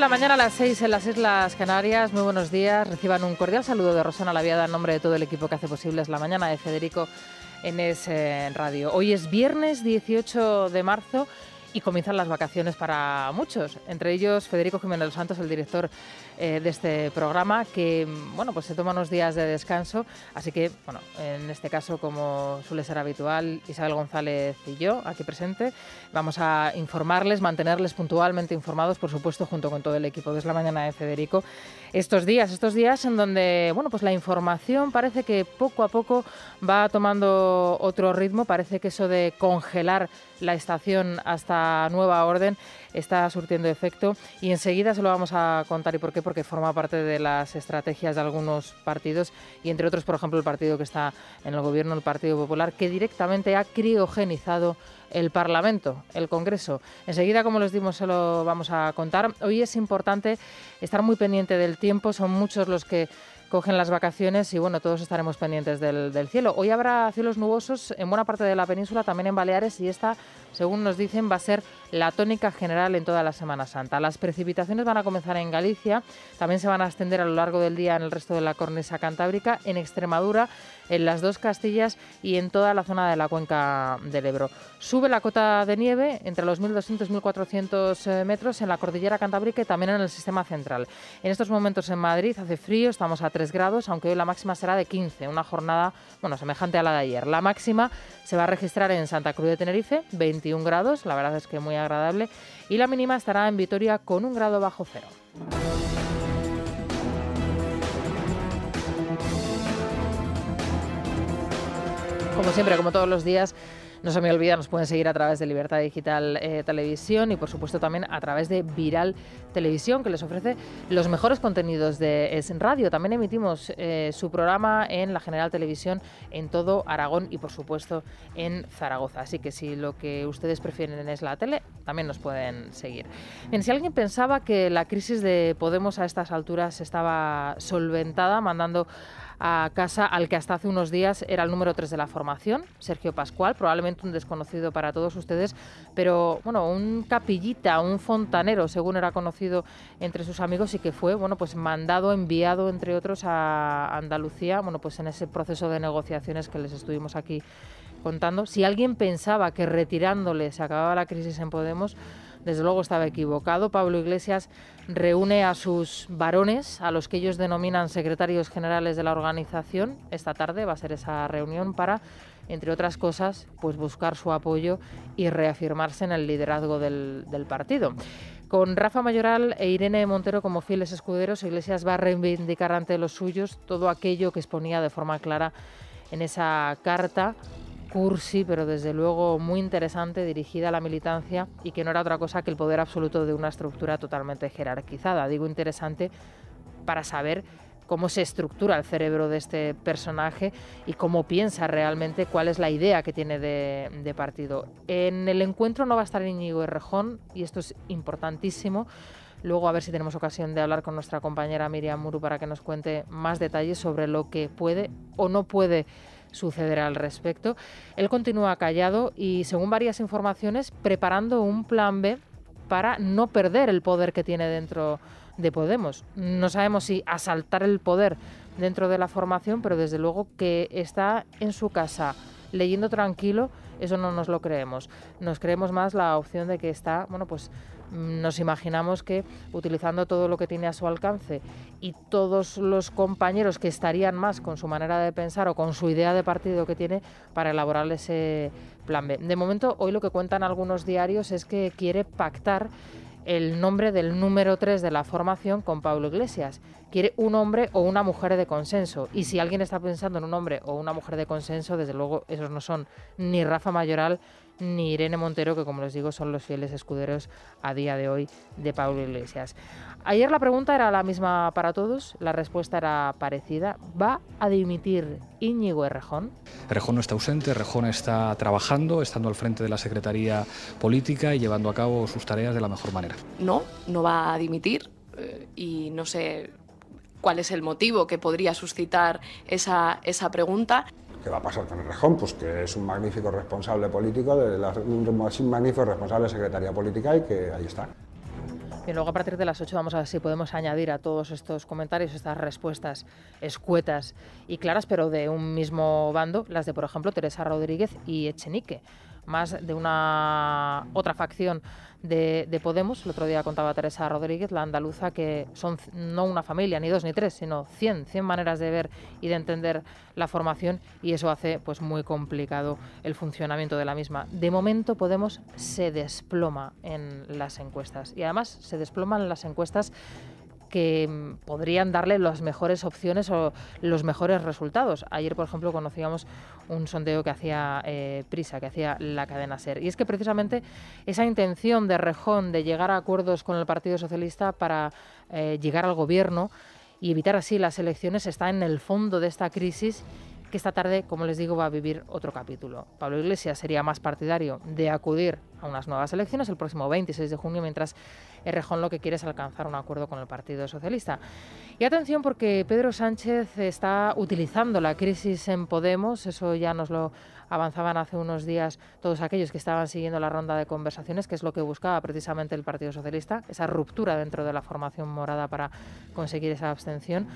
la mañana a las 6 en las Islas Canarias. Muy buenos días. Reciban un cordial saludo de Rosana Laviada en nombre de todo el equipo que hace posible la mañana de Federico en ese eh, Radio. Hoy es viernes 18 de marzo y comienzan las vacaciones para muchos, entre ellos Federico Jiménez los Santos, el director eh, de este programa, que mm, bueno, pues se toma unos días de descanso, así que bueno, en este caso, como suele ser habitual, Isabel González y yo, aquí presente, vamos a informarles, mantenerles puntualmente informados, por supuesto, junto con todo el equipo Es la mañana de Federico, estos días, estos días en donde bueno, pues la información parece que poco a poco va tomando otro ritmo, parece que eso de congelar la estación hasta nueva orden está surtiendo efecto y enseguida se lo vamos a contar y por qué, porque forma parte de las estrategias de algunos partidos y entre otros, por ejemplo, el partido que está en el gobierno, el Partido Popular, que directamente ha criogenizado el Parlamento, el Congreso. Enseguida, como les dimos, se lo vamos a contar. Hoy es importante estar muy pendiente del tiempo, son muchos los que cogen las vacaciones y bueno, todos estaremos pendientes del, cielo. Hoy habrá cielos nubosos en buena parte de la península, también en Baleares y esta, según nos dicen, va a ser la tónica general en toda la Semana Santa. Las precipitaciones van a comenzar en Galicia, también se van a extender a lo largo del día en el resto de la cornisa cantábrica, en Extremadura, en las dos Castillas y en toda la zona de la cuenca del Ebro. Sube la cota de nieve entre los 1.200 y 1.400 eh, metros en la cordillera cantábrica y también en el sistema central. En estos momentos en Madrid hace frío, estamos a grados, aunque hoy la máxima será de 15, una jornada bueno, semejante a la de ayer. La máxima se va a registrar en Santa Cruz de Tenerife, 21 grados, la verdad es que muy agradable, y la mínima estará en Vitoria con un grado bajo cero. Como siempre, como todos los días, no se me olvida, nos pueden seguir a través de Libertad Digital eh, Televisión y por supuesto también a través de Viral Televisión, que les ofrece los mejores contenidos de es radio. También emitimos eh, su programa en la General Televisión en todo Aragón y por supuesto en Zaragoza. Así que si lo que ustedes prefieren es la tele, también nos pueden seguir. Bien, si alguien pensaba que la crisis de Podemos a estas alturas estaba solventada, mandando a casa al que hasta hace unos días era el número 3 de la formación, Sergio Pascual, probablemente un desconocido para todos ustedes, pero bueno, un capillita, un fontanero, según era conocido entre sus amigos y que fue, bueno, pues mandado, enviado entre otros a Andalucía, bueno, pues en ese proceso de negociaciones que les estuvimos aquí contando. Si alguien pensaba que retirándole se acababa la crisis en Podemos, desde luego estaba equivocado. Pablo Iglesias reúne a sus varones, a los que ellos denominan secretarios generales de la organización. Esta tarde va a ser esa reunión para, entre otras cosas, pues buscar su apoyo y reafirmarse en el liderazgo del, del partido. Con Rafa Mayoral e Irene Montero como fieles escuderos, Iglesias va a reivindicar ante los suyos todo aquello que exponía de forma clara en esa carta cursi, pero desde luego muy interesante, dirigida a la militancia y que no era otra cosa que el poder absoluto de una estructura totalmente jerarquizada. Digo interesante para saber cómo se estructura el cerebro de este personaje y cómo piensa realmente, cuál es la idea que tiene de, partido. En el encuentro no va a estar Íñigo Errejón, y esto es importantísimo. Luego a ver si tenemos ocasión de hablar con nuestra compañera Miriam Muru para que nos cuente más detalles sobre lo que puede o no puede sucederá al respecto. Él continúa callado y, según varias informaciones, preparando un plan B para no perder el poder que tiene dentro de Podemos. No sabemos si asaltar el poder dentro de la formación, pero desde luego que está en su casa leyendo tranquilo, eso no nos lo creemos. Nos creemos más la opción de que está, bueno, pues nos imaginamos que utilizando todo lo que tiene a su alcance y todos los compañeros que estarían más con su manera de pensar o con su idea de partido que tiene para elaborar ese plan B. De momento, hoy lo que cuentan algunos diarios es que quiere pactar el nombre del número 3 de la formación con Pablo Iglesias. Quiere un hombre o una mujer de consenso. Y si alguien está pensando en un hombre o una mujer de consenso, desde luego esos no son ni Rafa Mayoral ni Irene Montero, que como les digo son los fieles escuderos a día de hoy de Pablo Iglesias. Ayer la pregunta era la misma para todos, la respuesta era parecida. ¿Va a dimitir Íñigo Errejón? Errejón no está ausente, Errejón está trabajando, estando al frente de la Secretaría Política y llevando a cabo sus tareas de la mejor manera. No, no va a dimitir eh, y no sé cuál es el motivo que podría suscitar esa, esa pregunta. ¿Qué va a pasar con Rejón? Pues que es un magnífico responsable político, de la, un magnífico responsable de Secretaría Política y que ahí está. Y luego a partir de las 8 vamos a ver si podemos añadir a todos estos comentarios, estas respuestas escuetas y claras, pero de un mismo bando, las de, por ejemplo, Teresa Rodríguez y Echenique más de una otra facción de, Podemos. El otro día contaba Teresa Rodríguez, la andaluza, que son no una familia, ni dos, ni tres, sino 100, cien maneras de ver y de entender la formación y eso hace pues muy complicado el funcionamiento de la misma. De momento Podemos se desploma en las encuestas y además se desploman las encuestas que mm, podrían darle las mejores opciones o los mejores resultados. Ayer, por ejemplo, conocíamos un sondeo que hacía eh, Prisa, que hacía la cadena SER. Y es que precisamente esa intención de Rejón de llegar a acuerdos con el Partido Socialista para eh, llegar al gobierno y evitar así las elecciones está en el fondo de esta crisis que esta tarde, como les digo, va a vivir otro capítulo. Pablo Iglesias sería más partidario de acudir a unas nuevas elecciones el próximo 26 de junio, mientras Errejón lo que quiere es alcanzar un acuerdo con el Partido Socialista. Y atención porque Pedro Sánchez está utilizando la crisis en Podemos, eso ya nos lo avanzaban hace unos días todos aquellos que estaban siguiendo la ronda de conversaciones, que es lo que buscaba precisamente el Partido Socialista, esa ruptura dentro de la formación morada para conseguir esa abstención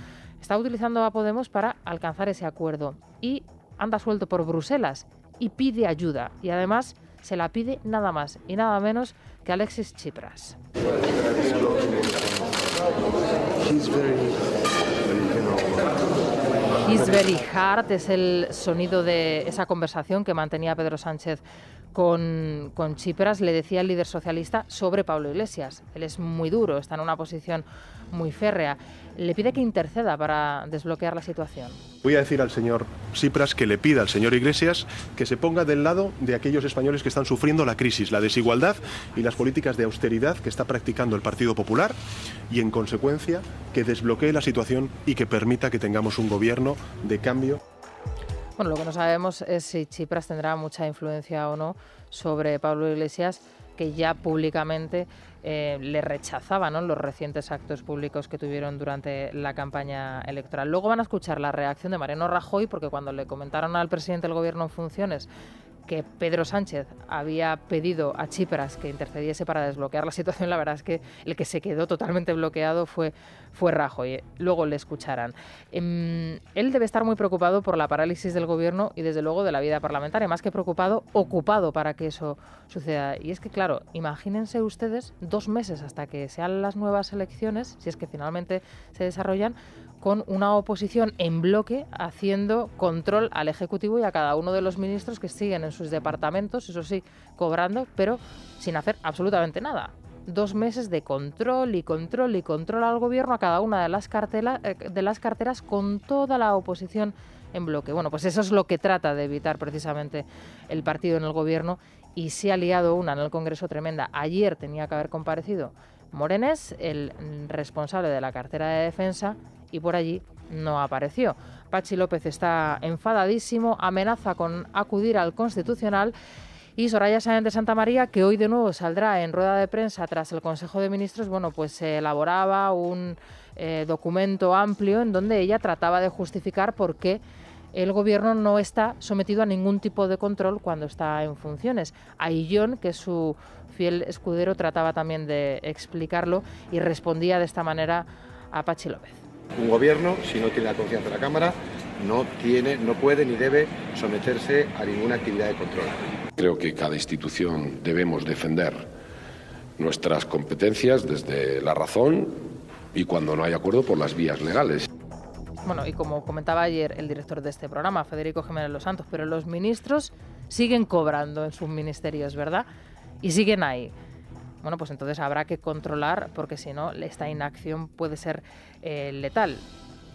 está utilizando a Podemos para alcanzar ese acuerdo y anda suelto por Bruselas y pide ayuda y además se la pide nada más y nada menos que Alexis Tsipras. He's very hard es el sonido de esa conversación que mantenía Pedro Sánchez con, con Chipras, le decía el líder socialista sobre Pablo Iglesias. Él es muy duro, está en una posición muy férrea. Le pide que interceda para desbloquear la situación. Voy a decir al señor Cipras que le pida al señor Iglesias que se ponga del lado de aquellos españoles que están sufriendo la crisis, la desigualdad y las políticas de austeridad que está practicando el Partido Popular y, en consecuencia, que desbloquee la situación y que permita que tengamos un gobierno de cambio. Bueno, lo que no sabemos es si Chipras tendrá mucha influencia o no sobre Pablo Iglesias, que ya públicamente eh, le rechazaba los recientes actos públicos que tuvieron durante la campaña electoral. Luego van a escuchar la reacción de Mariano Rajoy, porque cuando le comentaron al presidente del gobierno en funciones que Pedro Sánchez había pedido a Chipras que intercediese para desbloquear la situación, la verdad es que el que se quedó totalmente bloqueado fue, fue Rajoy. Luego le escucharán. Em, él debe estar muy preocupado por la parálisis del gobierno y desde luego de la vida parlamentaria, más que preocupado, ocupado para que eso suceda. Y es que, claro, imagínense ustedes dos meses hasta que sean las nuevas elecciones, si es que finalmente se desarrollan, con una oposición en bloque haciendo control al Ejecutivo y a cada uno de los ministros que siguen en sus departamentos, eso sí, cobrando, pero sin hacer absolutamente nada. Dos meses de control y control y control al gobierno a cada una de las, eh, de las carteras con toda la oposición en bloque. Bueno, pues eso es lo que trata de evitar precisamente el partido en el gobierno y se ha liado una en el Congreso tremenda. Ayer tenía que haber comparecido Morenes, el responsable de la cartera de defensa, y por allí no apareció. Pachi López está enfadadísimo, amenaza con acudir al Constitucional. Y Soraya Sáenz de Santa María, que hoy de nuevo saldrá en rueda de prensa tras el Consejo de Ministros, bueno, pues se elaboraba un eh, documento amplio en donde ella trataba de justificar por qué el gobierno no está sometido a ningún tipo de control cuando está en funciones. Aillón, que su Fiel Escudero trataba también de explicarlo y respondía de esta manera a Pachi López. Un gobierno, si no tiene la confianza de la Cámara, no tiene, no puede ni debe someterse a ninguna actividad de control. Creo que cada institución debemos defender nuestras competencias desde la razón y cuando no hay acuerdo por las vías legales. Bueno, y como comentaba ayer el director de este programa, Federico Jiménez Los Santos, pero los ministros siguen cobrando en sus ministerios, ¿verdad? y siguen ahí. Bueno, pues entonces habrá que controlar porque si no, esta inacción puede ser eh, letal.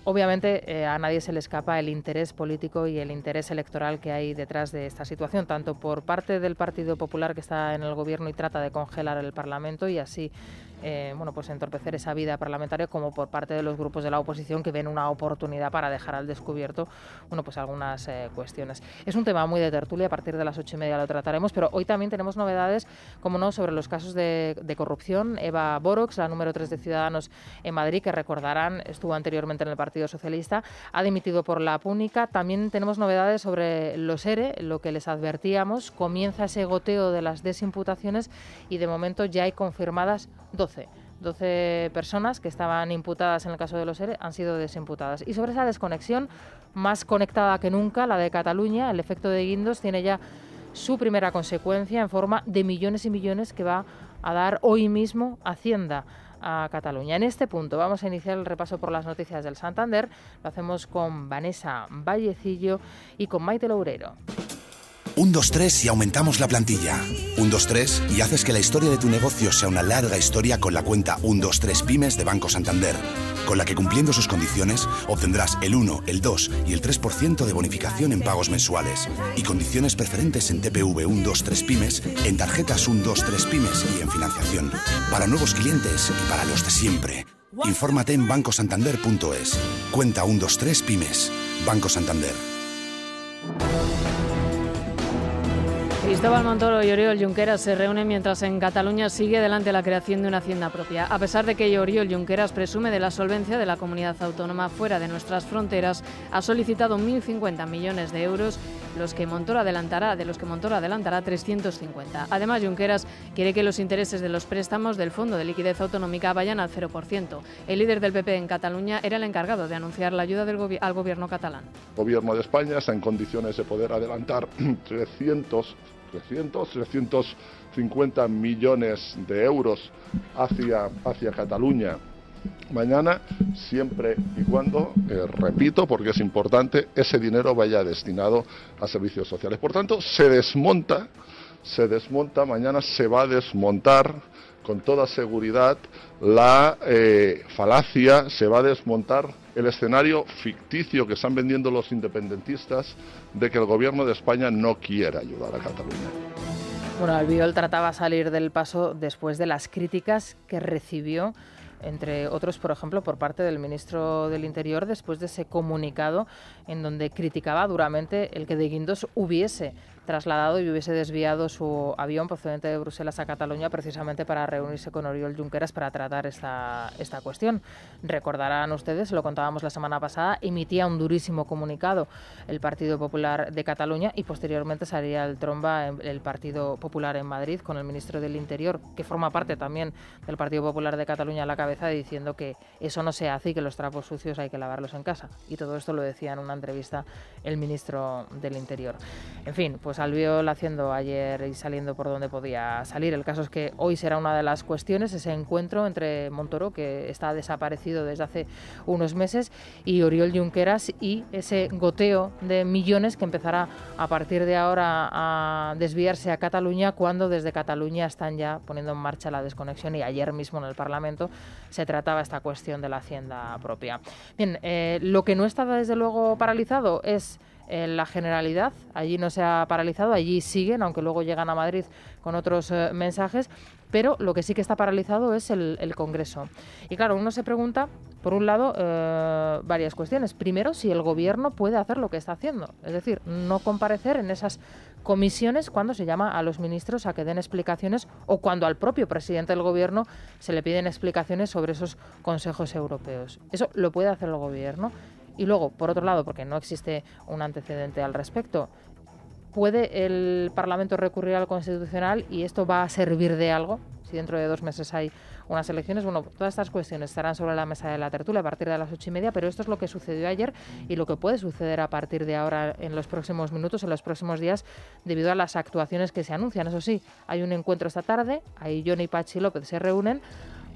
Obviamente eh, a nadie se le escapa el interés político y el interés electoral que hay detrás de esta situación, tanto por parte del Partido Popular que está en el gobierno y trata de congelar el Parlamento y así eh, bueno, pues entorpecer esa vida parlamentaria como por parte de los grupos de la oposición que ven una oportunidad para dejar al descubierto bueno, pues algunas eh, cuestiones. Es un tema muy de tertulia, a partir de las ocho y media lo trataremos, pero hoy también tenemos novedades, como no, sobre los casos de, corrupción. Eva Borox, la número tres de Ciudadanos en Madrid, que recordarán, estuvo anteriormente en el Partido Socialista, ha dimitido por la púnica. También tenemos novedades sobre los ERE, lo que les advertíamos. Comienza ese goteo de las desimputaciones y de momento ya hay confirmadas dos 12. personas que estaban imputadas en el caso de los ERE han sido desimputadas. Y sobre esa desconexión, más conectada que nunca, la de Cataluña, el efecto de Guindos tiene ya su primera consecuencia en forma de millones y millones que va a dar hoy mismo Hacienda a Cataluña. En este punto vamos a iniciar el repaso por las noticias del Santander. Lo hacemos con Vanessa Vallecillo y con Maite Lourero 1-2-3 y aumentamos la plantilla. 1-2-3 y haces que la historia de tu negocio sea una larga historia con la cuenta 1-2-3 Pymes de Banco Santander, con la que cumpliendo sus condiciones obtendrás el 1, el 2 y el 3% de bonificación en pagos mensuales y condiciones preferentes en TPV 123 Pymes, en tarjetas 1-2-3 Pymes y en financiación. Para nuevos clientes y para los de siempre. Infórmate en bancosantander.es. Cuenta 123 Pymes. Banco Santander. Cristóbal Montoro y Oriol Junqueras se reúnen mientras en Cataluña sigue adelante la creación de una hacienda propia. A pesar de que Oriol Junqueras presume de la solvencia de la comunidad autónoma fuera de nuestras fronteras, ha solicitado 1.050 millones de euros, los que Montoro adelantará, de los que Montoro adelantará 350. Además, Junqueras quiere que los intereses de los préstamos del Fondo de Liquidez Autonómica vayan al 0%. El líder del PP en Cataluña era el encargado de anunciar la ayuda al gobierno catalán. El gobierno de España está en condiciones de poder adelantar 300 300, 350 millones de euros hacia, hacia Cataluña mañana, siempre y cuando, eh, repito, porque es importante, ese dinero vaya destinado a servicios sociales. Por tanto, se desmonta, se desmonta, mañana se va a desmontar con toda seguridad la eh, falacia, se va a desmontar el escenario ficticio que están vendiendo los independentistas de que el gobierno de España no quiera ayudar a Cataluña. Bueno, Albiol trataba salir del paso después de las críticas que recibió entre otros, por ejemplo, por parte del ministro del Interior, después de ese comunicado en donde criticaba duramente el que de Guindos hubiese trasladado y hubiese desviado su avión procedente de Bruselas a Cataluña precisamente para reunirse con Oriol Junqueras para tratar esta, esta cuestión. Recordarán ustedes, lo contábamos la semana pasada, emitía un durísimo comunicado el Partido Popular de Cataluña y posteriormente salía el tromba el Partido Popular en Madrid con el ministro del Interior, que forma parte también del Partido Popular de Cataluña a la cabeza, diciendo que eso no se hace y que los trapos sucios hay que lavarlos en casa. Y todo esto lo decía en una entrevista el ministro del Interior. En fin, pues Salvió haciendo ayer y saliendo por donde podía salir. El caso es que hoy será una de las cuestiones, ese encuentro entre Montoro, que está desaparecido desde hace unos meses, y Oriol Junqueras y ese goteo de millones que empezará a partir de ahora a desviarse a Cataluña cuando desde Cataluña están ya poniendo en marcha la desconexión y ayer mismo en el Parlamento se trataba esta cuestión de la hacienda propia. Bien, eh, lo que no está desde luego paralizado es en la generalidad. Allí no se ha paralizado, allí siguen, aunque luego llegan a Madrid con otros eh, mensajes. Pero lo que sí que está paralizado es el, Congreso. Y claro, uno se pregunta, por un lado, eh, varias cuestiones. Primero, si el Gobierno puede hacer lo que está haciendo, es decir, no comparecer en esas comisiones cuando se llama a los ministros a que den explicaciones o cuando al propio presidente del Gobierno se le piden explicaciones sobre esos consejos europeos. Eso lo puede hacer el Gobierno. Y luego, por otro lado, porque no existe un antecedente al respecto, ¿puede el Parlamento recurrir al Constitucional y esto va a servir de algo? Si dentro de dos meses hay unas elecciones, bueno, todas estas cuestiones estarán sobre la mesa de la tertulia a partir de las ocho y media, pero esto es lo que sucedió ayer y lo que puede suceder a partir de ahora en los próximos minutos, en los próximos días, debido a las actuaciones que se anuncian. Eso sí, hay un encuentro esta tarde, ahí Johnny Pachi López se reúnen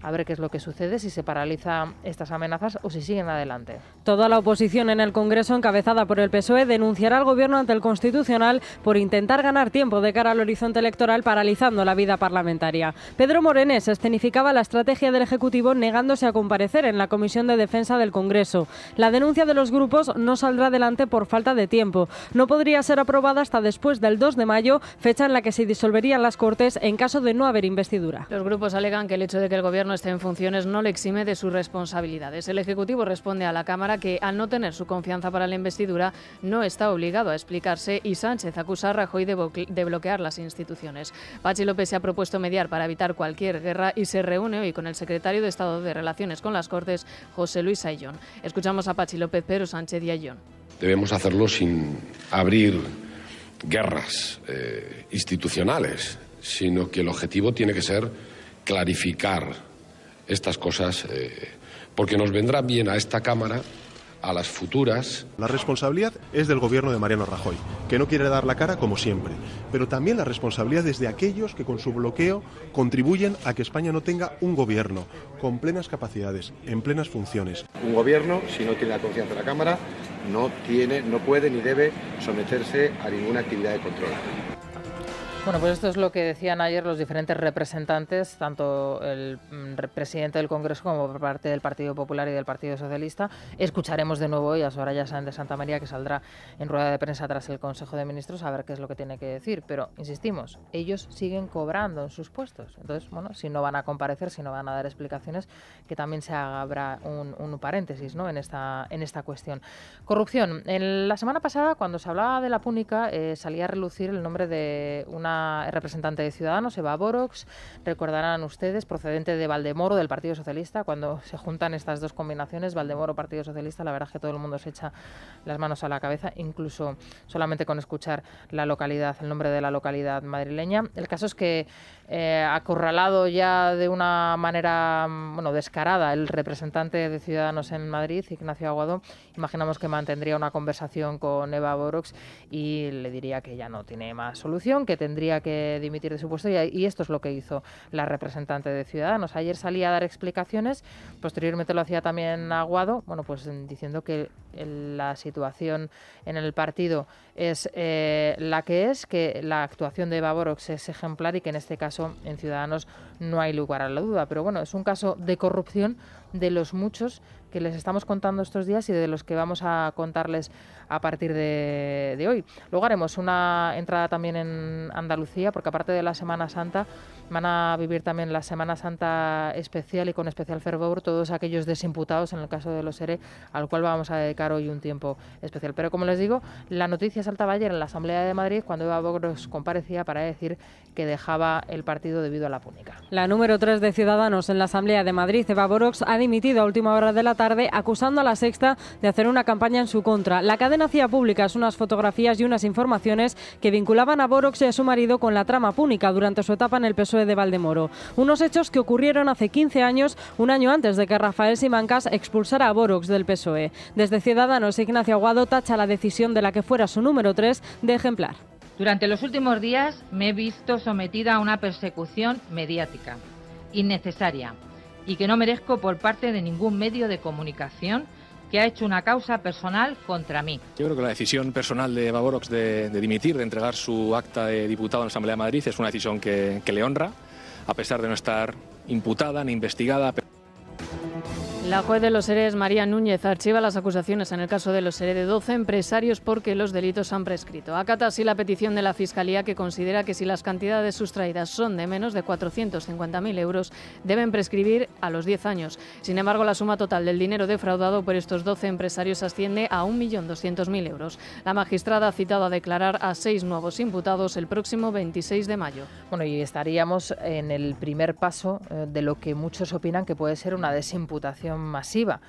a ver qué es lo que sucede, si se paralizan estas amenazas o si siguen adelante. Toda la oposición en el Congreso, encabezada por el PSOE, denunciará al Gobierno ante el Constitucional por intentar ganar tiempo de cara al horizonte electoral paralizando la vida parlamentaria. Pedro Morenés escenificaba la estrategia del Ejecutivo negándose a comparecer en la Comisión de Defensa del Congreso. La denuncia de los grupos no saldrá adelante por falta de tiempo. No podría ser aprobada hasta después del 2 de mayo, fecha en la que se disolverían las Cortes en caso de no haber investidura. Los grupos alegan que el hecho de que el Gobierno esté en funciones no le exime de sus responsabilidades. El Ejecutivo responde a la Cámara que, al no tener su confianza para la investidura, no está obligado a explicarse y Sánchez acusa a Rajoy de, bloquear las instituciones. Pachi López se ha propuesto mediar para evitar cualquier guerra y se reúne hoy con el secretario de Estado de Relaciones con las Cortes, José Luis Ayllón. Escuchamos a Pachi López, pero Sánchez y Ayllón. Debemos hacerlo sin abrir guerras eh, institucionales, sino que el objetivo tiene que ser clarificar estas cosas, eh, porque nos vendrá bien a esta Cámara a las futuras. La responsabilidad es del gobierno de Mariano Rajoy, que no quiere dar la cara como siempre, pero también la responsabilidad es de aquellos que con su bloqueo contribuyen a que España no tenga un gobierno con plenas capacidades, en plenas funciones. Un gobierno, si no tiene la confianza de la Cámara, no tiene, no puede ni debe someterse a ninguna actividad de control. Bueno, pues esto es lo que decían ayer los diferentes representantes, tanto el mm, presidente del Congreso como por parte del Partido Popular y del Partido Socialista. Escucharemos de nuevo hoy a ya saben de Santa María, que saldrá en rueda de prensa tras el Consejo de Ministros, a ver qué es lo que tiene que decir. Pero, insistimos, ellos siguen cobrando en sus puestos. Entonces, bueno, si no van a comparecer, si no van a dar explicaciones, que también se haga un, paréntesis ¿no? en, esta, en esta cuestión. Corrupción. En la semana pasada, cuando se hablaba de la púnica, eh, salía a relucir el nombre de una representante de Ciudadanos, Eva Borox, recordarán ustedes, procedente de Valdemoro, del Partido Socialista, cuando se juntan estas dos combinaciones, Valdemoro, Partido Socialista, la verdad es que todo el mundo se echa las manos a la cabeza, incluso solamente con escuchar la localidad, el nombre de la localidad madrileña. El caso es que ha eh, acorralado ya de una manera mm, bueno, descarada el representante de Ciudadanos en Madrid, Ignacio Aguado, imaginamos que mantendría una conversación con Eva Borox y le diría que ya no tiene más solución, que tendría que dimitir de su puesto y, esto es lo que hizo la representante de Ciudadanos. Ayer salía a dar explicaciones, posteriormente lo hacía también Aguado, bueno, pues diciendo que la situación en el partido es eh, la que es, que la actuación de Baborox es ejemplar y que en este caso en Ciudadanos no hay lugar a la duda. Pero bueno, es un caso de corrupción de los muchos que les estamos contando estos días y de los que vamos a contarles a partir de, hoy. Luego haremos una entrada también en Andalucía, porque aparte de la Semana Santa, van a vivir también la Semana Santa especial y con especial fervor todos aquellos desimputados en el caso de los ERE, al cual vamos a dedicar hoy un tiempo especial. Pero como les digo, la noticia saltaba ayer en la Asamblea de Madrid cuando Eva Boros comparecía para decir que dejaba el partido debido a la púnica. La número 3 de Ciudadanos en la Asamblea de Madrid, Eva ha dimitido a última hora de la tarde acusando a la sexta de hacer una campaña en su contra. La cadena hacía públicas unas fotografías y unas informaciones que vinculaban a Borox y a su marido con la trama púnica durante su etapa en el PSOE de Valdemoro. Unos hechos que ocurrieron hace 15 años, un año antes de que Rafael Simancas expulsara a Borox del PSOE. Desde Ciudadanos, Ignacio Aguado tacha la decisión de la que fuera su número 3 de ejemplar. Durante los últimos días me he visto sometida a una persecución mediática, innecesaria, y que no merezco por parte de ningún medio de comunicación que ha hecho una causa personal contra mí. Yo creo que la decisión personal de Baborox de, de dimitir, de entregar su acta de diputado en la Asamblea de Madrid, es una decisión que le honra, a pesar de no estar imputada ni investigada. La juez de los seres, María Núñez, archiva las acusaciones en el caso de los seres de 12 empresarios porque los delitos han prescrito. Acata así la petición de la Fiscalía que considera que si las cantidades sustraídas son de menos de 450.000 euros, deben prescribir a los 10 años. Sin embargo, la suma total del dinero defraudado por estos 12 empresarios asciende a 1.200.000 euros. La magistrada ha citado a declarar a seis nuevos imputados el próximo 26 de mayo. Bueno, y estaríamos en el primer paso eh, de lo que muchos opinan que puede ser una desimputación masiva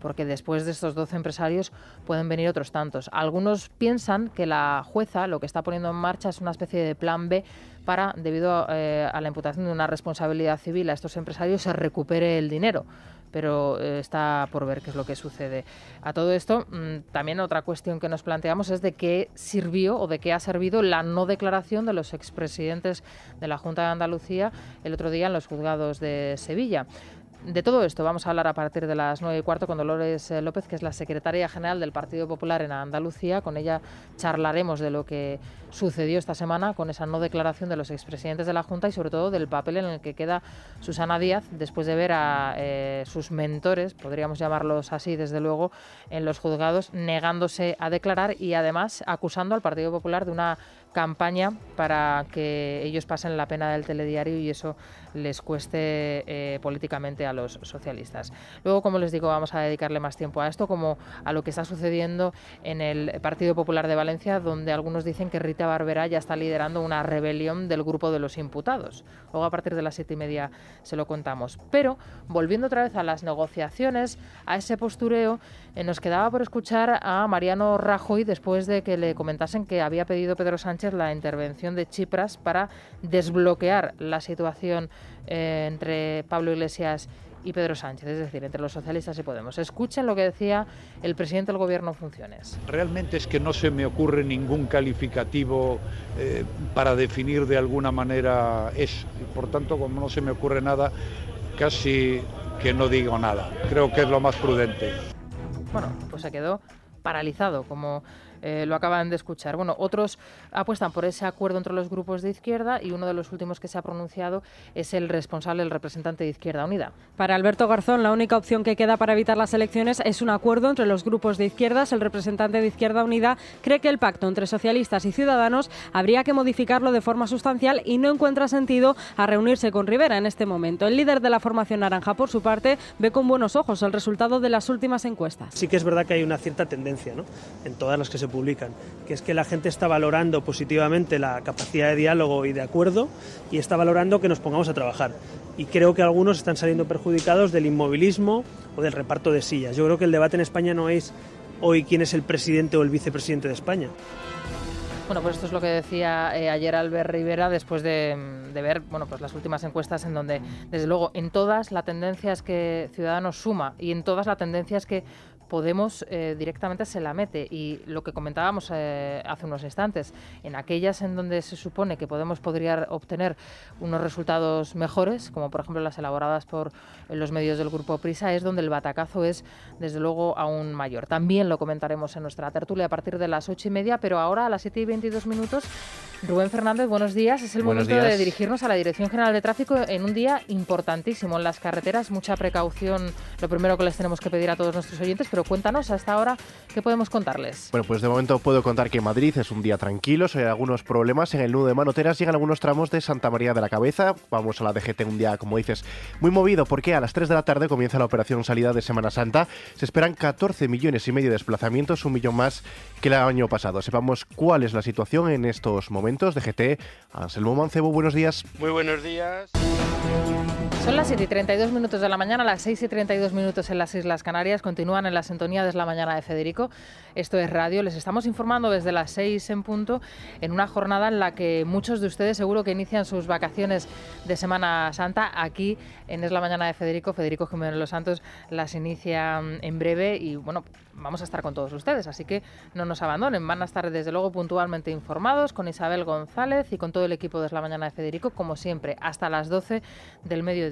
porque después de estos 12 empresarios pueden venir otros tantos. Algunos piensan que la jueza lo que está poniendo en marcha es una especie de plan B para, debido eh, a, la imputación de una responsabilidad civil a estos empresarios, se recupere el dinero. Pero eh, está por ver qué es lo que sucede. A todo esto, mm, también otra cuestión que nos planteamos es de qué sirvió o de qué ha servido la no declaración de los expresidentes de la Junta de Andalucía el otro día en los juzgados de Sevilla. De todo esto vamos a hablar a partir de las nueve y cuarto con Dolores eh, López, que es la secretaria general del Partido Popular en Andalucía. Con ella charlaremos de lo que sucedió esta semana con esa no declaración de los expresidentes de la Junta y sobre todo del papel en el que queda Susana Díaz después de ver a eh, sus mentores, podríamos llamarlos así desde luego, en los juzgados negándose a declarar y además acusando al Partido Popular de una campaña para que ellos pasen la pena del telediario y eso les cueste eh, políticamente a los socialistas. Luego, como les digo, vamos a dedicarle más tiempo a esto, como a lo que está sucediendo en el Partido Popular de Valencia, donde algunos dicen que Barbera ya está liderando una rebelión del grupo de los imputados. Luego a partir de las siete y media se lo contamos. Pero volviendo otra vez a las negociaciones, a ese postureo, eh, nos quedaba por escuchar a Mariano Rajoy después de que le comentasen que había pedido Pedro Sánchez la intervención de Chipras para desbloquear la situación eh, entre Pablo Iglesias y y Pedro Sánchez, es decir, entre los socialistas y Podemos. Escuchen lo que decía el presidente del Gobierno Funciones. Realmente es que no se me ocurre ningún calificativo eh, para definir de alguna manera eso. por tanto, como no se me ocurre nada, casi que no digo nada. Creo que es lo más prudente. Bueno, pues se quedó paralizado como eh, lo acaban de escuchar. Bueno, otros apuestan por ese acuerdo entre los grupos de izquierda y uno de los últimos que se ha pronunciado es el responsable, el representante de Izquierda Unida. Para Alberto Garzón, la única opción que queda para evitar las elecciones es un acuerdo entre los grupos de izquierdas. El representante de Izquierda Unida cree que el pacto entre socialistas y ciudadanos habría que modificarlo de forma sustancial y no encuentra sentido a reunirse con Rivera en este momento. El líder de la formación naranja, por su parte, ve con buenos ojos el resultado de las últimas encuestas. Sí que es verdad que hay una cierta tendencia ¿no? en todas las que se publican, que es que la gente está valorando positivamente la capacidad de diálogo y de acuerdo y está valorando que nos pongamos a trabajar. Y creo que algunos están saliendo perjudicados del inmovilismo o del reparto de sillas. Yo creo que el debate en España no es hoy quién es el presidente o el vicepresidente de España. Bueno, pues esto es lo que decía eh, ayer Albert Rivera después de, ver bueno, pues las últimas encuestas en donde, desde luego, en todas las tendencia es que Ciudadanos suma y en todas la tendencia es que Podemos eh, directamente se la mete. Y lo que comentábamos eh, hace unos instantes, en aquellas en donde se supone que Podemos podría obtener unos resultados mejores, como por ejemplo las elaboradas por los medios del Grupo Prisa, es donde el batacazo es desde luego aún mayor. También lo comentaremos en nuestra tertulia a partir de las ocho y media, pero ahora a las siete y veintidós minutos Rubén Fernández, buenos días. Es el momento de dirigirnos a la Dirección General de Tráfico en un día importantísimo en las carreteras. Mucha precaución, lo primero que les tenemos que pedir a todos nuestros oyentes, pero cuéntanos hasta ahora qué podemos contarles. Bueno, pues de momento puedo contar que Madrid es un día tranquilo, hay algunos problemas. En el nudo de Manoteras llegan algunos tramos de Santa María de la Cabeza. Vamos a la DGT un día, como dices, muy movido porque a las 3 de la tarde comienza la operación salida de Semana Santa. Se esperan 14 millones y medio de desplazamientos, un millón más que el año pasado. Sepamos cuál es la situación en estos momentos de GT. Anselmo Mancebo, buenos días. Muy buenos días. Son las 7 y 32 minutos de la mañana, las 6 y 32 minutos en las Islas Canarias. Continúan en la sintonía desde la mañana de Federico. Esto es radio. Les estamos informando desde las 6 en punto en una jornada en la que muchos de ustedes seguro que inician sus vacaciones de Semana Santa. Aquí en Es la Mañana de Federico, Federico Jiménez Los Santos las inicia mm, en breve y bueno, vamos a estar con todos ustedes. Así que no nos abandonen. Van a estar desde luego puntualmente informados con Isabel González y con todo el equipo de la Mañana de Federico, como siempre, hasta las 12 del mediodía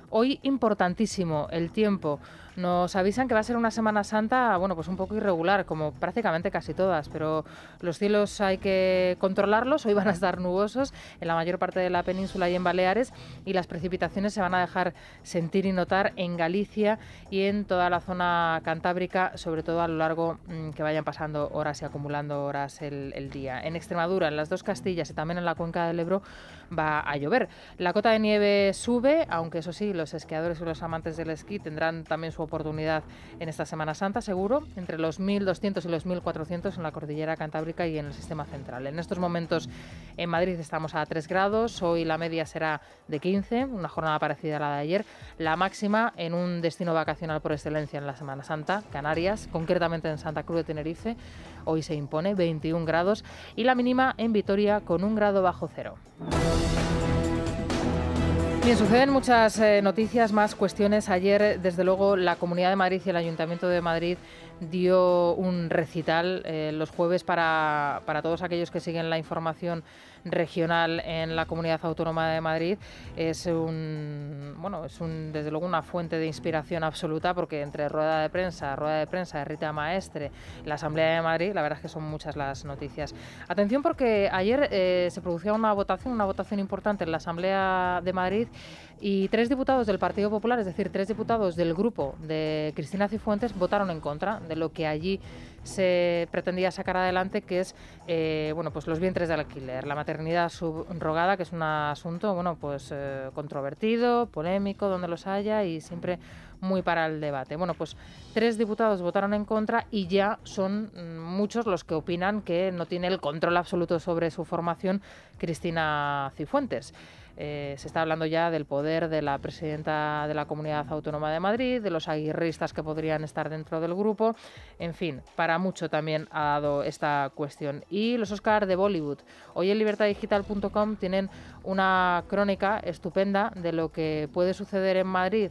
Hoy importantísimo el tiempo. Nos avisan que va a ser una Semana Santa, bueno, pues un poco irregular, como prácticamente casi todas, pero los cielos hay que controlarlos. Hoy van a estar nubosos en la mayor parte de la península y en Baleares, y las precipitaciones se van a dejar sentir y notar en Galicia y en toda la zona cantábrica, sobre todo a lo largo mm, que vayan pasando horas y acumulando horas el, el día. En Extremadura, en las dos Castillas y también en la cuenca del Ebro va a llover. La cota de nieve sube, aunque eso sí, los esquiadores y los amantes del esquí tendrán también su oportunidad en esta Semana Santa, seguro, entre los 1.200 y los 1.400 en la cordillera cantábrica y en el sistema central. En estos momentos en Madrid estamos a 3 grados, hoy la media será de 15, una jornada parecida a la de ayer, la máxima en un destino vacacional por excelencia en la Semana Santa, Canarias, concretamente en Santa Cruz de Tenerife, hoy se impone 21 grados y la mínima en Vitoria con un grado bajo cero. Bien, suceden muchas eh, noticias, más cuestiones. Ayer, desde luego, la Comunidad de Madrid y el Ayuntamiento de Madrid dio un recital eh, los jueves para, para todos aquellos que siguen la información regional en la Comunidad Autónoma de Madrid, es un bueno, es un desde luego una fuente de inspiración absoluta porque entre rueda de prensa, rueda de prensa de Rita Maestre, la Asamblea de Madrid, la verdad es que son muchas las noticias. Atención porque ayer eh, se producía una votación, una votación importante en la Asamblea de Madrid y tres diputados del Partido Popular, es decir, tres diputados del grupo de Cristina Cifuentes votaron en contra de lo que allí se pretendía sacar adelante, que es eh, bueno, pues los vientres de alquiler, la maternidad subrogada, que es un asunto bueno, pues, eh, controvertido, polémico, donde los haya y siempre muy para el debate. Bueno, pues tres diputados votaron en contra y ya son mm, muchos los que opinan que no tiene el control absoluto sobre su formación Cristina Cifuentes. Eh, se está hablando ya del poder de la presidenta de la Comunidad Autónoma de Madrid, de los aguirristas que podrían estar dentro del grupo. En fin, para mucho también ha dado esta cuestión. Y los Óscar de Bollywood. Hoy en libertaddigital.com tienen una crónica estupenda de lo que puede suceder en Madrid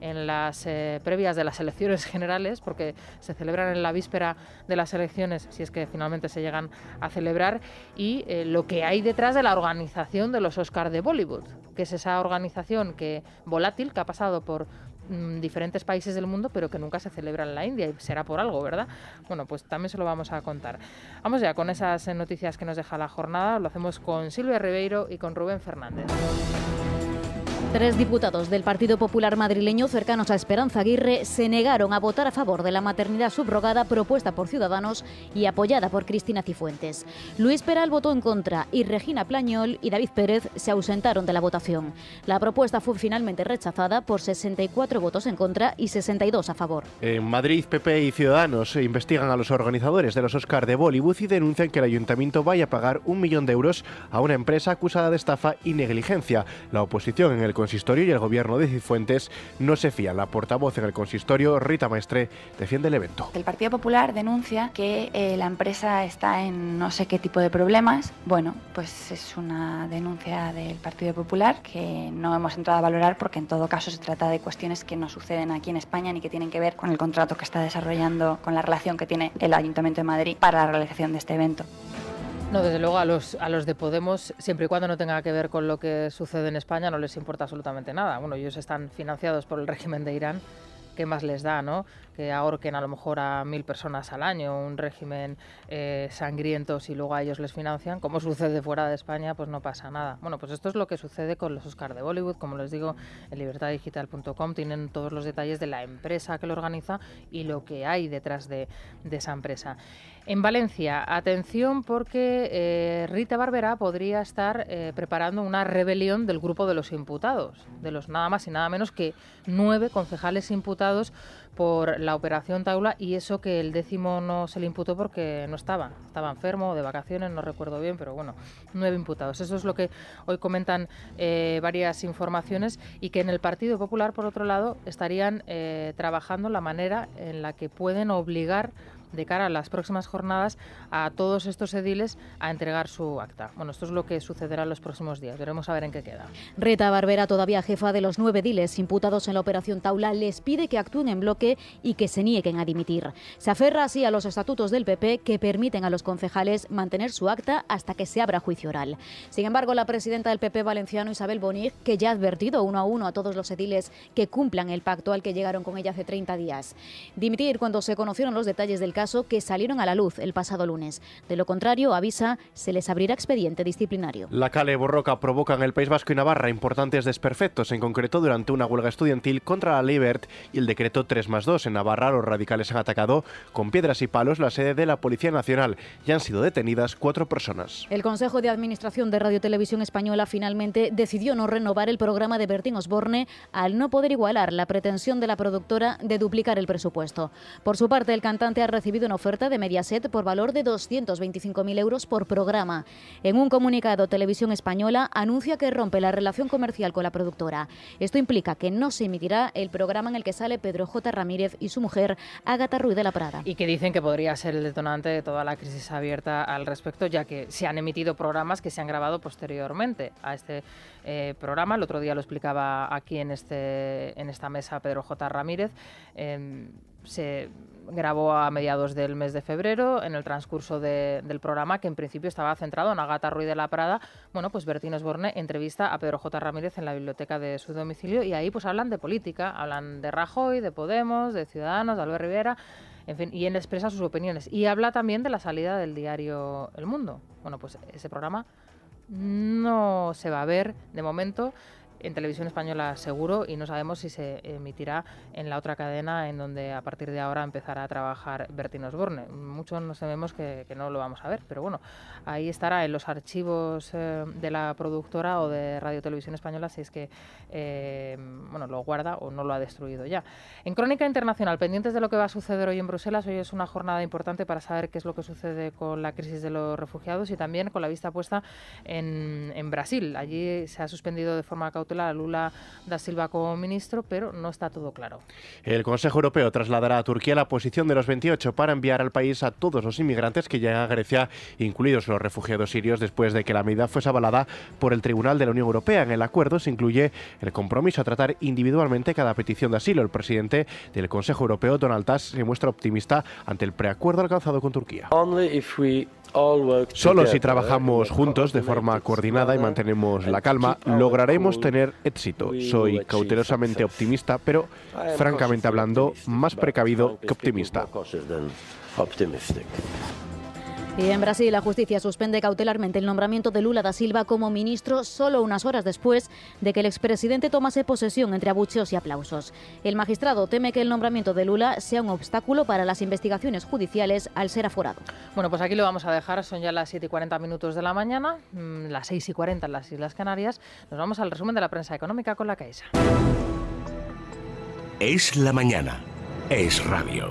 en las eh, previas de las elecciones generales, porque se celebran en la víspera de las elecciones, si es que finalmente se llegan a celebrar, y eh, lo que hay detrás de la organización de los Oscars de Bollywood, que es esa organización que volátil, que ha pasado por mm, diferentes países del mundo, pero que nunca se celebra en la India, y será por algo, ¿verdad? Bueno, pues también se lo vamos a contar. Vamos ya con esas eh, noticias que nos deja la jornada, lo hacemos con Silvia Ribeiro y con Rubén Fernández. Tres diputados del Partido Popular madrileño cercanos a Esperanza Aguirre se negaron a votar a favor de la maternidad subrogada propuesta por Ciudadanos y apoyada por Cristina Cifuentes. Luis Peral votó en contra y Regina Plañol y David Pérez se ausentaron de la votación. La propuesta fue finalmente rechazada por 64 votos en contra y 62 a favor. En Madrid, PP y Ciudadanos investigan a los organizadores de los Oscar de Bollywood y denuncian que el ayuntamiento vaya a pagar un millón de euros a una empresa acusada de estafa y negligencia. La oposición en el consistorio y el gobierno de Cifuentes no se fían. La portavoz en el consistorio, Rita Maestre, defiende el evento. El Partido Popular denuncia que eh, la empresa está en no sé qué tipo de problemas. Bueno, pues es una denuncia del Partido Popular que no hemos entrado a valorar porque en todo caso se trata de cuestiones que no suceden aquí en España ni que tienen que ver con el contrato que está desarrollando, con la relación que tiene el Ayuntamiento de Madrid para la realización de este evento. No, desde luego a los, a los de Podemos, siempre y cuando no tenga que ver con lo que sucede en España, no les importa absolutamente nada. Bueno, ellos están financiados por el régimen de Irán, ¿qué más les da, no? Que ahorquen a lo mejor a mil personas al año, un régimen sangrientos eh, sangriento, si luego a ellos les financian, como sucede fuera de España, pues no pasa nada. Bueno, pues esto es lo que sucede con los Oscar de Bollywood, como les digo, en libertaddigital.com tienen todos los detalles de la empresa que lo organiza y lo que hay detrás de esa empresa. En Valencia, atención porque eh, Rita Barberá podría estar eh, preparando una rebelión del grupo de los imputados, de los nada más y nada menos que nueve concejales imputados por la operación Taula y eso que el décimo no se le imputó porque no estaba, estaba enfermo, o de vacaciones, no recuerdo bien, pero bueno, nueve imputados. Eso es lo que hoy comentan eh, varias informaciones y que en el Partido Popular, por otro lado, estarían trabajando la manera en la que pueden obligar de cara a las próximas jornadas a todos estos ediles a entregar su acta. Bueno, esto es lo que sucederá en los próximos días. Veremos a ver en qué queda. Reta Barbera, todavía jefa de los nueve ediles imputados en la operación Taula, les pide que actúen en bloque y que se nieguen a dimitir. Se aferra así a los estatutos del PP que permiten a los concejales mantener su acta hasta que se abra juicio oral. Sin embargo, la presidenta del PP valenciano, Isabel Bonig, que ya ha advertido uno a uno a todos los ediles que cumplan el pacto al que llegaron con ella hace 30 días. Dimitir cuando se conocieron los detalles del caso que salieron a la luz el pasado lunes. De lo contrario, avisa, se les abrirá expediente disciplinario. La cale borroca provoca en el País Vasco y Navarra importantes desperfectos, en concreto durante una huelga estudiantil contra la ley y el decreto 3 más 2. En Navarra, los radicales han atacado con piedras y palos la sede de la Policía Nacional y han sido detenidas cuatro personas. El Consejo de Administración de Radio Televisión Española finalmente decidió no renovar el programa de Bertín Osborne al no poder igualar la pretensión de la productora de duplicar el presupuesto. Por su parte, el cantante ha recibido recibido una oferta de Mediaset por valor de 225.000 euros por programa. En un comunicado, Televisión Española anuncia que rompe la relación comercial con la productora. Esto implica que no se emitirá el programa en el que sale Pedro J. Ramírez y su mujer, Agatha Ruiz de la Prada. Y que dicen que podría ser el detonante de toda la crisis abierta al respecto, ya que se han emitido programas que se han grabado posteriormente a este eh, programa. El otro día lo explicaba aquí en, este, en esta mesa Pedro J. Ramírez. Em, se grabó a mediados del mes de febrero en el transcurso del programa que en principio estaba centrado en Agata Ruiz de la Prada. Bueno, pues Bertín Osborne entrevista a Pedro J. Ramírez en la biblioteca de su domicilio y ahí pues hablan de política, hablan de Rajoy, de Podemos, de Ciudadanos, de Albert Rivera, en fin, y él expresa sus opiniones. Y habla también de la salida del diario El Mundo. Bueno, pues ese programa no se va a ver de momento en televisión española seguro y no sabemos si se emitirá en la otra cadena en donde a partir de ahora empezará a trabajar Bertín Osborne. Muchos nos tememos que, no lo vamos a ver, pero bueno, ahí estará en los archivos eh, de la productora o de Radio Televisión Española si es que eh, bueno, lo guarda o no lo ha destruido ya. En Crónica Internacional, pendientes de lo que va a suceder hoy en Bruselas, hoy es una jornada importante para saber qué es lo que sucede con la crisis de los refugiados y también con la vista puesta en, en Brasil. Allí se ha suspendido de forma cautelar la Lula da Silva como ministro, pero no está todo claro. El Consejo Europeo trasladará a Turquía la posición de los 28 para enviar al país a todos los inmigrantes que llegan a Grecia, incluidos los refugiados sirios, después de que la medida fuese avalada por el Tribunal de la Unión Europea. En el acuerdo se incluye el compromiso a tratar individualmente cada petición de asilo. El presidente del Consejo Europeo, Donald Tusk, se muestra optimista ante el preacuerdo alcanzado con Turquía. Solo si trabajamos juntos de forma coordinada y mantenemos la calma, lograremos tener éxito. Soy cautelosamente optimista, pero francamente hablando, más precavido que optimista. Y en Brasil, la justicia suspende cautelarmente el nombramiento de Lula da Silva como ministro solo unas horas después de que el expresidente tomase posesión entre abucheos y aplausos. El magistrado teme que el nombramiento de Lula sea un obstáculo para las investigaciones judiciales al ser aforado. Bueno, pues aquí lo vamos a dejar. Son ya las 7 y 40 minutos de la mañana, mm, las 6 y 40 en las Islas Canarias. Nos vamos al resumen de la prensa económica con la Caixa. Es la mañana. Es radio.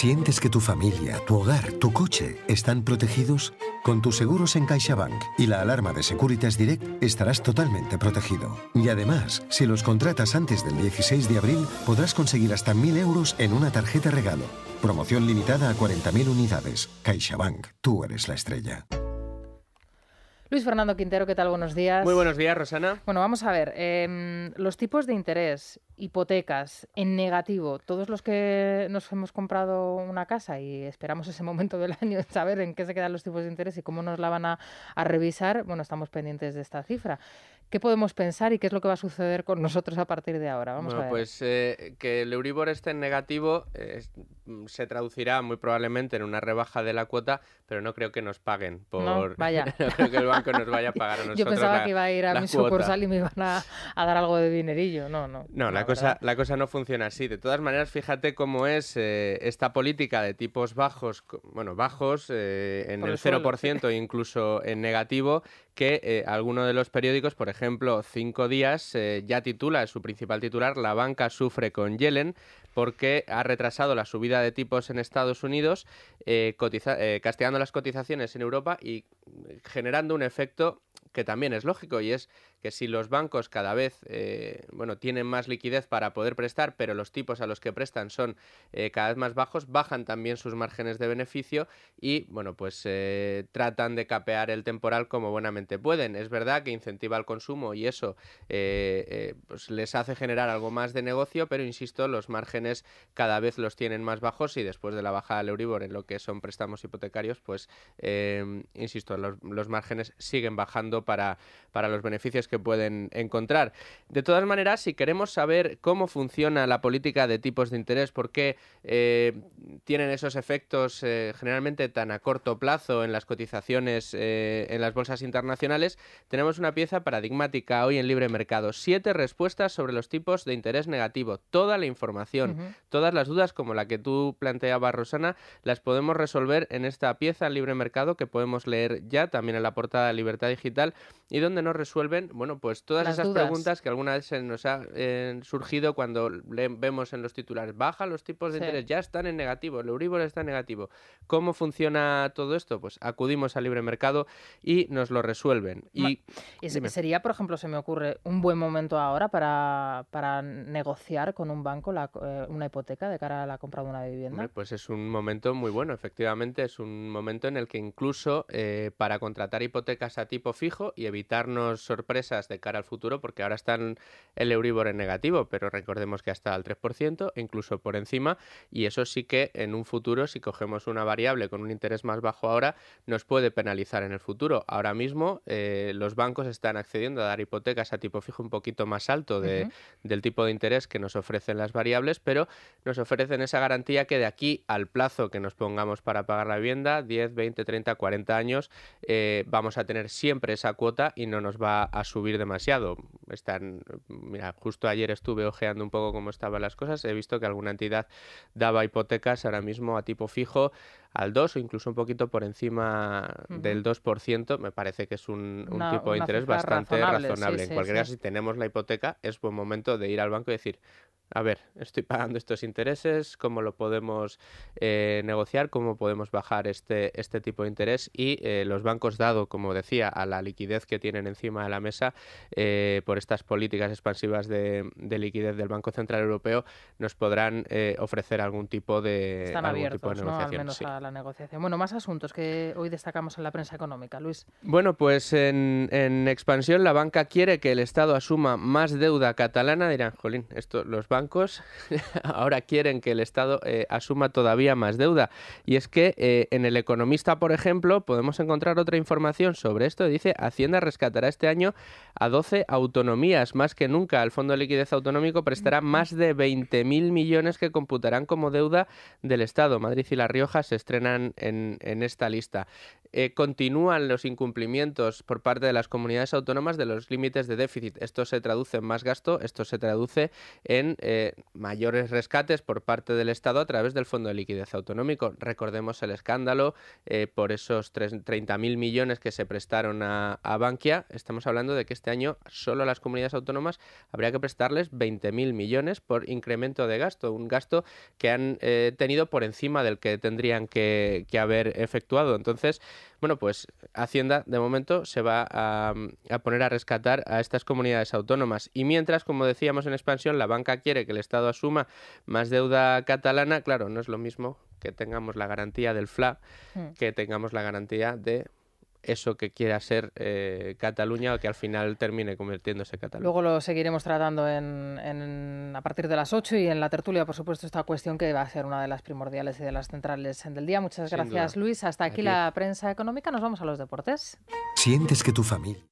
¿Sientes que tu familia, tu hogar, tu coche están protegidos? Con tus seguros en CaixaBank y la alarma de Securitas Direct estarás totalmente protegido. Y además, si los contratas antes del 16 de abril, podrás conseguir hasta 1.000 euros en una tarjeta regalo. Promoción limitada a 40.000 unidades. CaixaBank, tú eres la estrella. Luis Fernando Quintero, ¿qué tal? Buenos días. Muy buenos días, Rosana. Bueno, vamos a ver, em, los tipos de interés, hipotecas, en negativo, todos los que nos hemos comprado una casa y esperamos ese momento del año de saber en qué se quedan los tipos de interés y cómo nos la van a, revisar, bueno, estamos pendientes de esta cifra. ¿Qué podemos pensar y qué es lo que va a suceder con nosotros a partir de ahora? Vamos a ver. Pues eh, que el Euribor esté en negativo eh, Mm, se traducirá muy probablemente en una rebaja de la cuota, pero no creo que nos paguen por... No, vaya. creo que el banco nos vaya a pagar Yo pensaba que iba a ir a mi sucursal y me iban a, dar algo de dinerillo. No, no. No, la, cosa, la cosa no funciona así. De todas maneras, fíjate cómo es eh, esta política de tipos bajos, bueno, bajos, eh, en el, 0% e incluso en negativo, que eh, alguno de los periódicos, por ejemplo, Cinco Días, ya titula, su principal titular, La banca sufre con Yellen, porque ha retrasado la subida de tipos en Estados Unidos, eh, eh, castigando las cotizaciones en Europa y generando un efecto que también es lógico y es que si los bancos cada vez eh, bueno tienen más liquidez para poder prestar pero los tipos a los que prestan son eh, cada vez más bajos bajan también sus márgenes de beneficio y bueno pues eh, tratan de capear el temporal como buenamente pueden es verdad que incentiva el consumo y eso pues les hace generar algo más de negocio pero insisto los márgenes cada vez los tienen más bajos y después de la bajada del Euribor en lo que son préstamos hipotecarios pues insisto los márgenes siguen bajando para, para los beneficios que pueden encontrar. De todas maneras, si queremos saber cómo funciona la política de tipos de interés, por qué eh, tienen esos efectos eh, generalmente tan a corto plazo en las cotizaciones eh, en las bolsas internacionales, tenemos una pieza paradigmática hoy en Libre Mercado. Siete respuestas sobre los tipos de interés negativo. Toda la información, todas las dudas como la que tú planteabas, Rosana, las podemos resolver en esta pieza en Libre Mercado que podemos leer ya también en la portada de Libertad Digital y donde nos resuelven, bueno, pues todas esas preguntas que alguna vez nos han eh, surgido cuando vemos en los titulares, baja los tipos de interés, ya están en negativo, el Euribor está en negativo. ¿Cómo funciona todo esto? Pues acudimos al libre mercado y nos lo resuelven. Y, sería, por ejemplo, se me ocurre un buen momento ahora para, negociar con un banco eh, una hipoteca de cara a la compra de una vivienda. pues es un momento muy bueno, efectivamente, es un momento en el que incluso eh, para contratar hipotecas a tipo fijo, y evitarnos sorpresas de cara al futuro, porque ahora están el Euribor en negativo, pero recordemos que hasta el 3%, incluso por encima, y eso sí que en un futuro, si cogemos una variable con un interés más bajo ahora, nos puede penalizar en el futuro. Ahora mismo eh, los bancos están accediendo a dar hipotecas a tipo fijo un poquito más alto de, del tipo de interés que nos ofrecen las variables, pero nos ofrecen esa garantía que de aquí al plazo que nos pongamos para pagar la vivienda, 10, 20, 30, 40 años, eh, vamos a tener siempre esa cuota y no nos va a subir demasiado. Están, mira, justo ayer estuve ojeando un poco cómo estaban las cosas, he visto que alguna entidad daba hipotecas ahora mismo a tipo fijo al 2 o incluso un poquito por encima del 2%, me parece que es un, tipo de interés bastante razonable. en cualquier caso, si tenemos la hipoteca, es buen momento de ir al banco y decir, a ver, estoy pagando estos intereses, cómo lo podemos eh, negociar, cómo podemos bajar este, este tipo de interés y eh, los bancos, dado, como decía, a la liquidez que tienen encima de la mesa eh, por estas políticas expansivas de, liquidez del Banco Central Europeo, nos podrán ofrecer algún tipo de, Están abiertos, ¿no? Al menos a la negociación. Bueno, más asuntos que hoy destacamos en la prensa económica, Luis. Bueno, pues en, en expansión la banca quiere que el Estado asuma más deuda catalana. Dirán, jolín, esto, los bancos bancos ahora quieren que el Estado eh, asuma todavía más deuda. Y es que eh, en El Economista, por ejemplo, podemos encontrar otra información sobre esto. Dice, Hacienda rescatará este año a 12 autonomías. Más que nunca, el Fondo de Liquidez Autonómico prestará más de 20.000 millones que computarán como deuda del Estado. Madrid y La Rioja se estrenan en, esta lista. Eh, continúan los incumplimientos por parte de las comunidades autónomas de los límites de déficit. Esto se traduce en más gasto, esto se traduce en eh, mayores rescates por parte del Estado a través del Fondo de Liquidez Autonómico. Recordemos el escándalo eh, por esos 30.000 millones que se prestaron a, Bankia. Estamos hablando de que este año solo a las comunidades autónomas habría que prestarles 20.000 millones por incremento de gasto, un gasto que han eh, tenido por encima del que tendrían que, haber efectuado. Entonces, bueno, pues Hacienda de momento se va a, a poner a rescatar a estas comunidades autónomas. Y mientras, como decíamos en expansión, la banca aquí quiere que el Estado asuma más deuda catalana, claro, no es lo mismo que tengamos la garantía del FLA, mm. que tengamos la garantía de eso que quiera ser eh, Cataluña o que al final termine convirtiéndose en Cataluña. Luego lo seguiremos tratando a partir de las 8 y en la tertulia, por supuesto, esta cuestión que va a ser una de las primordiales y de las centrales del día. Muchas gracias, Luis. Hasta aquí la prensa económica. Nos vamos a los deportes. Sientes que tu familia...